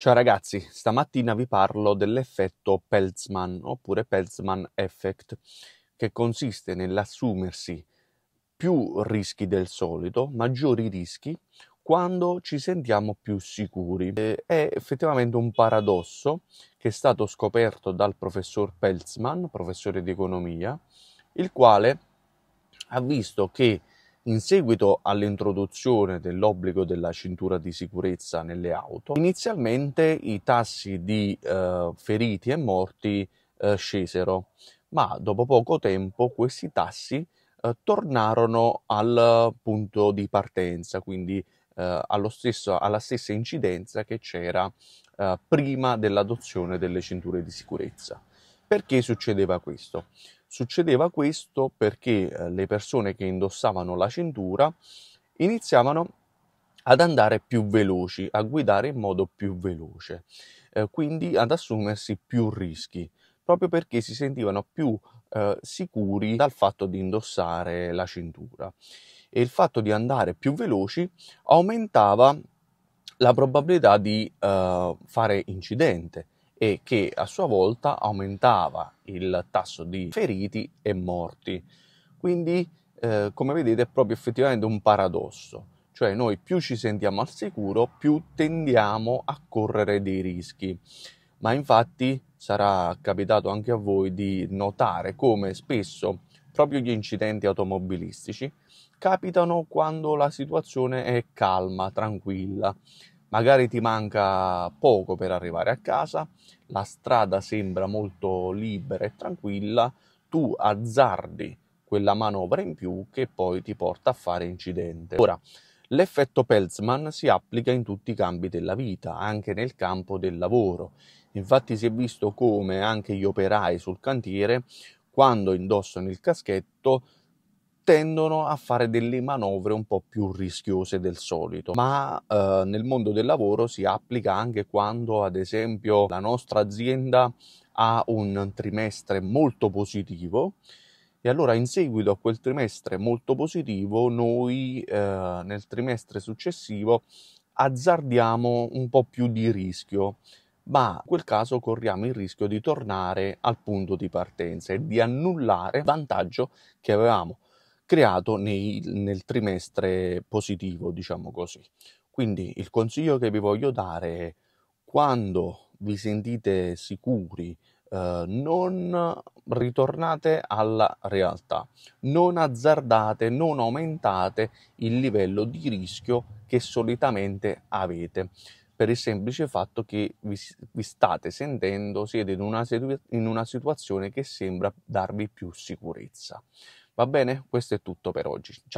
Ciao ragazzi, stamattina vi parlo dell'effetto Peltzman oppure Peltzman Effect, che consiste nell'assumersi più rischi del solito, maggiori rischi, quando ci sentiamo più sicuri. È effettivamente un paradosso che è stato scoperto dal professor Peltzman, professore di economia, il quale ha visto che in seguito all'introduzione dell'obbligo della cintura di sicurezza nelle auto, inizialmente i tassi di eh, feriti e morti eh, scesero, ma dopo poco tempo questi tassi eh, tornarono al punto di partenza, quindi eh, stesso, alla stessa incidenza che c'era eh, prima dell'adozione delle cinture di sicurezza. Perché succedeva questo? Succedeva questo perché eh, le persone che indossavano la cintura iniziavano ad andare più veloci, a guidare in modo più veloce, eh, quindi ad assumersi più rischi, proprio perché si sentivano più eh, sicuri dal fatto di indossare la cintura. E il fatto di andare più veloci aumentava la probabilità di eh, fare incidente, e che a sua volta aumentava il tasso di feriti e morti. Quindi, eh, come vedete, è proprio effettivamente un paradosso, cioè noi più ci sentiamo al sicuro, più tendiamo a correre dei rischi. Ma infatti sarà capitato anche a voi di notare come spesso proprio gli incidenti automobilistici capitano quando la situazione è calma, tranquilla magari ti manca poco per arrivare a casa, la strada sembra molto libera e tranquilla, tu azzardi quella manovra in più che poi ti porta a fare incidente. Ora, l'effetto Peltzman si applica in tutti i campi della vita, anche nel campo del lavoro. Infatti si è visto come anche gli operai sul cantiere, quando indossano il caschetto, tendono a fare delle manovre un po' più rischiose del solito, ma eh, nel mondo del lavoro si applica anche quando, ad esempio, la nostra azienda ha un trimestre molto positivo e allora in seguito a quel trimestre molto positivo noi eh, nel trimestre successivo azzardiamo un po' più di rischio ma in quel caso corriamo il rischio di tornare al punto di partenza e di annullare il vantaggio che avevamo creato nei, nel trimestre positivo, diciamo così. Quindi il consiglio che vi voglio dare è quando vi sentite sicuri, eh, non ritornate alla realtà, non azzardate, non aumentate il livello di rischio che solitamente avete per il semplice fatto che vi, vi state sentendo, siete in una, in una situazione che sembra darvi più sicurezza. Va bene? Questo è tutto per oggi. Ciao.